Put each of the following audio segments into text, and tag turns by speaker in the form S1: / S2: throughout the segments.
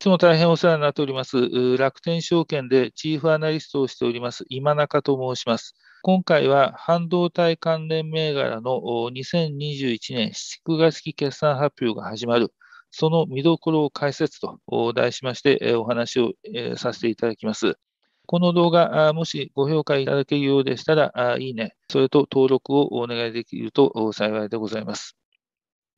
S1: いつも大変お世話になっております。楽天証券でチーフアナリストをしております、今中と申します。今回は半導体関連銘柄の2021年7月期決算発表が始まる、その見どころを解説と題しましてお話をさせていただきます。この動画、もしご評価いただけるようでしたら、いいね、それと登録をお願いできると幸いでございます。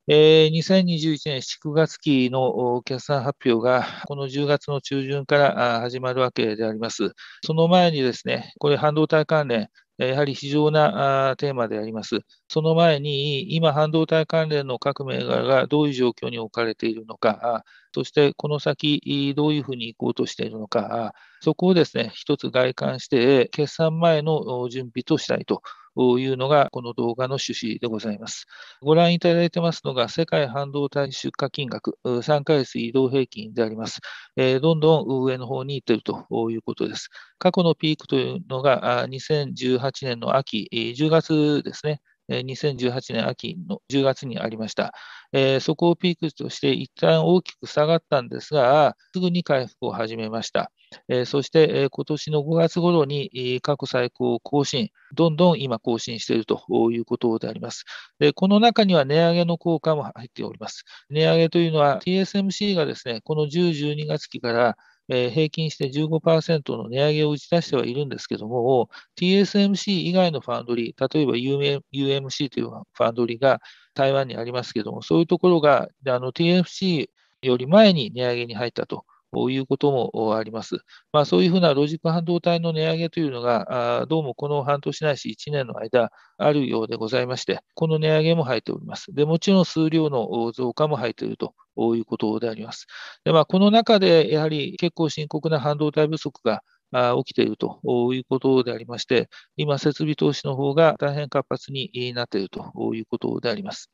S1: えー、2021年7月期の決算発表がこの10月の中旬から始まるわけであります。その前にですね、これ半導体関連、やはり非常なテーマであります。その前に、今、半導体関連の各銘柄がどういう状況に置かれているのか、そしてこの先、どういうふうに行こうとしているのか、そこをですね、一つ外観して、決算前の準備としたいというのが、この動画の趣旨でございます。ご覧いただいてますのが、世界半導体出荷金額、3ヶ月移動平均であります。どんどん上の方に行っているということです。過去のピークというのが、2018年の秋、10月ですね。2018年秋の10月にありました。えそこをピークとして一旦大きく下がったんですが、すぐに回復を始めました。えそして、え今年の5月頃に過去最高を更新、どんどん今更新しているということであります。でこの中には値上げの効果も入っております。値上げというのは TSMC がですね、この10、12月期からえー、平均して15%の値上げを打ち出してはいるんですけども、TSMC 以外のファンドリー、例えば UMC というファンドリーが台湾にありますけども、そういうところがあの TFC より前に値上げに入ったと。いうこともあります。まあ、そういうふうなロジック半導体の値上げというのが、どうもこの半年ないし1年の間あるようでございまして、この値上げも入っております。で、もちろん数量の増加も入っているということであります。でまあ、この中で、やはり結構深刻な半導体不足が起きているということでありまして、今、設備投資の方が大変活発になっているということであります。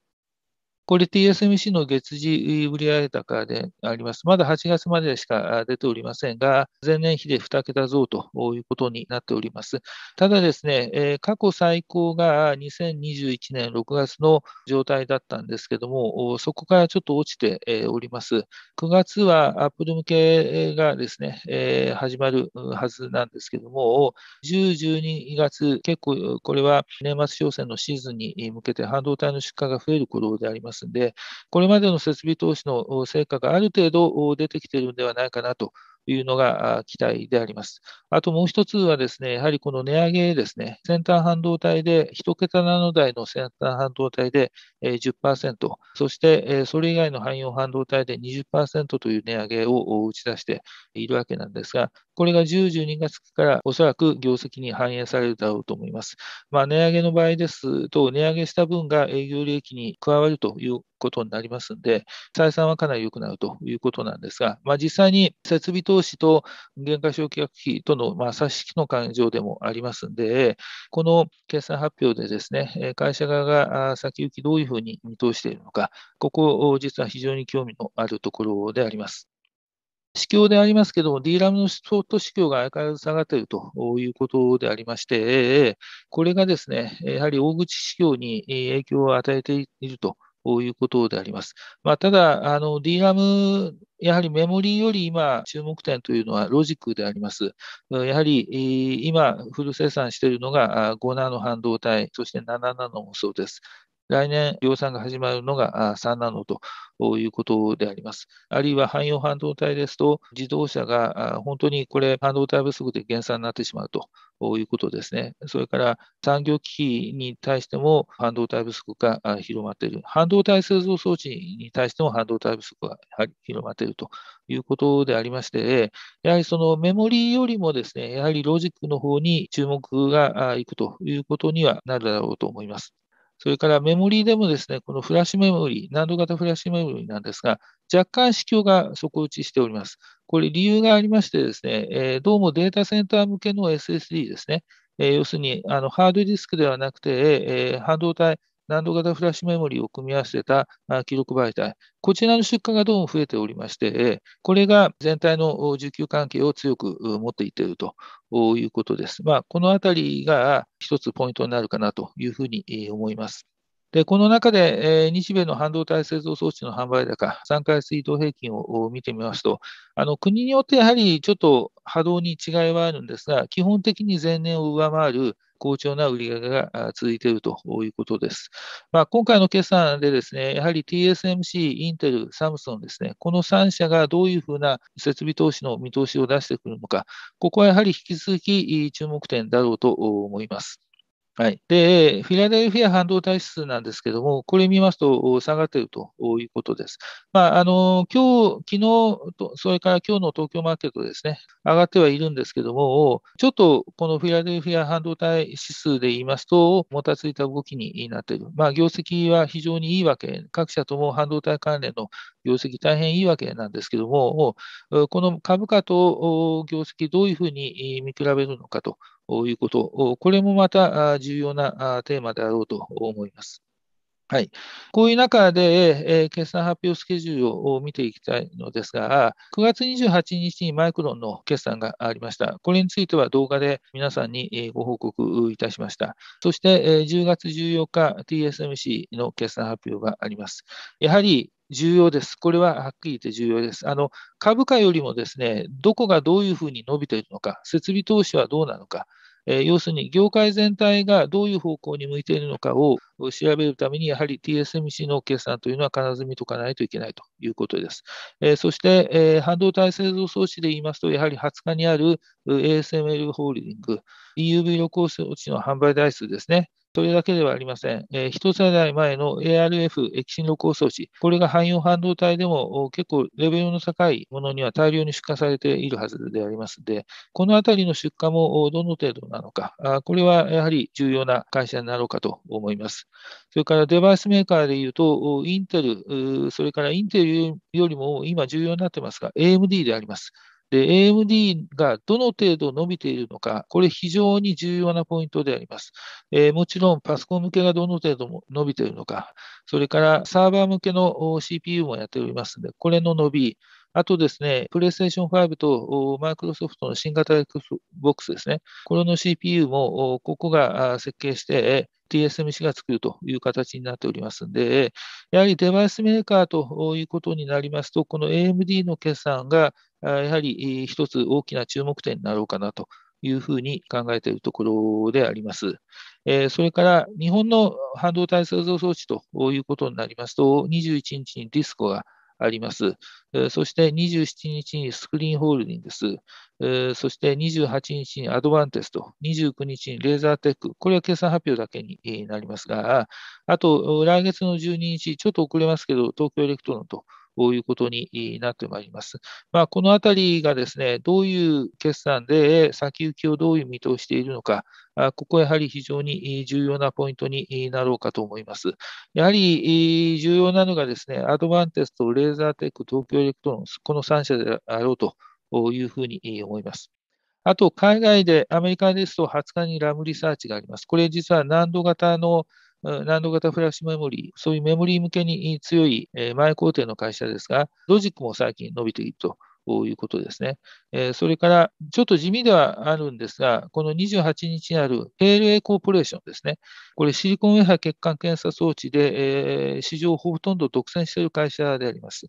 S1: これ TSMC の月次売上高であります。まだ8月までしか出ておりませんが、前年比で2桁増ということになっております。ただですね、え過去最高が2021年6月の状態だったんですけども、そこからちょっと落ちております。9月は Apple 向けがですね、え始まるはずなんですけども、10、12月、結構これは年末商戦のシーズンに向けて半導体の出荷が増える頃であります。ますので、これまでの設備投資の成果がある程度出てきているのではないかなとというのが期待であります。あともう一つはですね、やはりこの値上げですね、先端半導体で、1桁ナノ台の先端半導体で10%、そしてそれ以外の汎用半導体で20%という値上げを打ち出しているわけなんですが、これが10、12月期からおそらく業績に反映されるだろうと思います。まあ、値上げの場合ですと、値上げした分が営業利益に加わるということになりますんで、採算はかなり良くなるということなんですが、まあ、実際に設備投資と減価償却費との、まあ、差し引きの勘定でもありますんで、この決算発表でですね、会社側が先行きどういうふうに見通しているのか、ここ、実は非常に興味のあるところであります。市況でありますけども、DRAM のショート市況が相変わらず下がっているということでありまして、これがですね、やはり大口市況に影響を与えていると。いうことであります。まあ、ただ、あの、DRAM やはりメモリーより今、注目点というのはロジックであります。やはり今、フル生産しているのが5ナノ半導体、そして7ナノもそうです。来年量産が始まるのが3ナノということであります。あるいは汎用半導体ですと、自動車が本当にこれ、半導体不足で減産になってしまうということですね。それから産業機器に対しても半導体不足が広まっている。半導体製造装置に対しても半導体不足が広まっているということでありまして、やはりそのメモリーよりもですね、やはりロジックの方に注目がいくということにはなるだろうと思います。それからメモリーでもですね、このフラッシュメモリー、難度型フラッシュメモリーなんですが、若干市況が底打ちしております。これ理由がありましてですね、えどうもデータセンター向けの SSD ですね、え要するにあのハードディスクではなくて、え半導体、難度型フラッシュメモリーを組み合わせた記録媒体、こちらの出荷がどうも増えておりまして、これが全体の需給関係を強く持っていっているということです。まあ、このあたりが一つポイントになるかなというふうに思います。でこの中で、え日米の半導体製造装置の販売高、3ヶ月移動平均を見てみますと、あの国によってやはりちょっと波動に違いはあるんですが、基本的に前年を上回る好調な売り上げが続いているということです。まあ、今回の決算でですね、やはり TSMC、インテル、サムスンですね、この3社がどういうふうな設備投資の見通しを出してくるのか、ここはやはり引き続き注目点だろうと思います。はい。で、フィラデルフィア半導体指数なんですけども、これ見ますと下がっているということです。まあ、あの、今日、昨日と、それから今日の東京マーケットですね、上がってはいるんですけども、ちょっとこのフィラデルフィア半導体指数で言いますと、もたついた動きになっている。まあ、業績は非常にいいわけ、各社とも半導体関連の業績大変いいわけなんですけども、この株価と業績どういうふうに見比べるのかとういうこと、これもまた重要なテーマであろうと思います。はい、こういう中で、えー、決算発表スケジュールを見ていきたいのですが、9月28日にマイクロンの決算がありました。これについては動画で皆さんにご報告いたしました。そして、えー、10月14日、TSMC の決算発表があります。やはり重要です。これははっきり言って重要です。あの株価よりもですね、どこがどういうふうに伸びているのか、設備投資はどうなのか、え要するに業界全体がどういう方向に向いているのかを調べるために、やはり TSMC の決算というのは必ず見とかないといけないということです。えそして、え半導体製造装置で言いますと、やはり20日にある ASML ホールディング、EUV 旅行装置の販売台数ですね、それだけではありません。えー、一世代前の ARF 液芯露光装置、これが汎用半導体でも結構レベルの高いものには大量に出荷されているはずでありますので、このあたりの出荷もどの程度なのか、あこれはやはり重要な会社になろうかと思います。それからデバイスメーカーでいうと、インテル、それからインテルよりも今重要になってますが、AMD であります。で、AMD がどの程度伸びているのか、これ非常に重要なポイントであります。えー、もちろんパソコン向けがどの程度伸びているのか、それからサーバー向けの CPU もやっておりますので、これの伸び、あとですね、PlayStation 5とマイクロソフトの新型 Xbox ですね、これの CPU もここが設計して TSMC が作るという形になっておりますので、やはりデバイスメーカーということになりますと、この AMD の決算がやはり一つ大きな注目点になろうかなというふうに考えているところであります。それから日本の半導体製造装置ということになりますと、21日にディスコがあります。そして27日にスクリーンホールディングス、そして28日にアドバンテスト、29日にレーザーテック、これは計算発表だけになりますが、あと来月の12日、ちょっと遅れますけど、東京エレクトロンということになってまいります。まあ、このあたりがですね、どういう決算で先行きをどういう見通しているのか、ここはやはり非常に重要なポイントになろうかと思います。やはり重要なのがですね、アドバンテスト、レーザーテック、東京エレクトロンこの3社であろうというふうに思います。あと、海外でアメリカですと20日にラムリサーチがあります。これ実は難度型の難度型フラッシュメモリー、そういうメモリー向けに強い前工程の会社ですが、ロジックも最近伸びていると。いうことですね。それから、ちょっと地味ではあるんですが、この28日にある KLA コーポレーションですね。これ、シリコンウェア血管検査装置で、市場をほとんど独占している会社であります。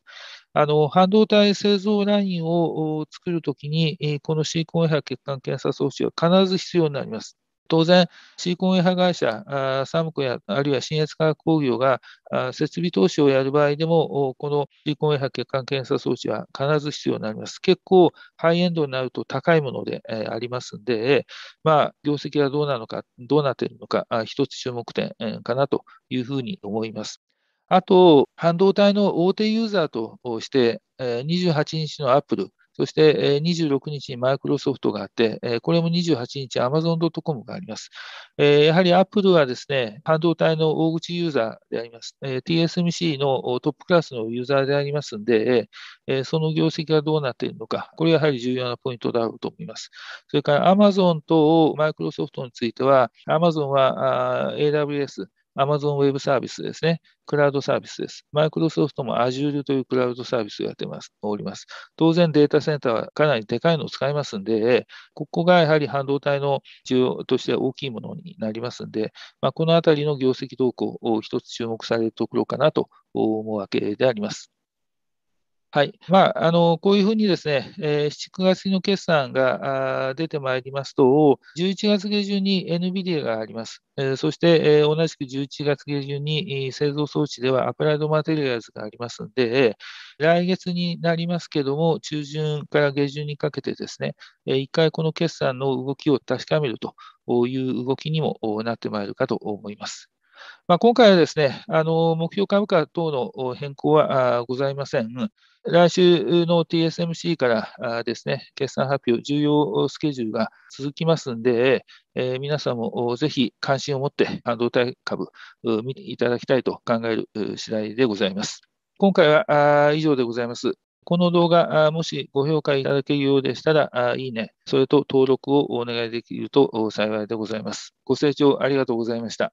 S1: あの半導体製造ラインを作るときに、このシリコンウェア血管検査装置は必ず必要になります。当然、シリコンウェア会社、サムコやあるいは新越化学工業が設備投資をやる場合でも、このシリコンウェア血管検査装置は必ず必要になります。結構ハイエンドになると高いものでありますんで、まあ、業績はどうなのか、どうなっているのか、一つ注目点かなというふうに思います。あと、半導体の大手ユーザーとして、28日のアップル、そして、え26日にマイクロソフトがあって、えこれも28日、アマゾントコムがあります。えやはりアップルはですね、半導体の大口ユーザーであります。え TSMC のトップクラスのユーザーでありますんで、えその業績がどうなっているのか、これやはり重要なポイントだろうと思います。それから Amazon とマイクロソフトについては、Amazon は AWS、Amazon Web サービスですね、クラウドサービスです。Microsoft も Azure というクラウドサービスをやってます、おります。当然データセンターはかなりでかいのを使いますんで、ここがやはり半導体の需要としては大きいものになりますんで、まあ、このあたりの業績動向を一つ注目されるところかなと思うわけであります。はい。まあ、あの、こういうふうにですね、えー、7月の決算が出てまいりますと、11月下旬に NVIDIA があります。えー、そして、えー、同じく11月下旬に製造装置ではアプライドマテリアルズがありますので、来月になりますけども、中旬から下旬にかけてですね、えー、一回この決算の動きを確かめるという動きにもなってまいるかと思います。まあ、今回はですね、あの目標株価等の変更はございません。来週の TSMC からあですね、決算発表、重要スケジュールが続きますんで、えー、皆さんもぜひ関心を持って半導体株見ていただきたいと考える次第でございます。今回は以上でございます。この動画、もしご評価いただけるようでしたら、いいね、それと登録をお願いできると幸いでございます。ご清聴ありがとうございました。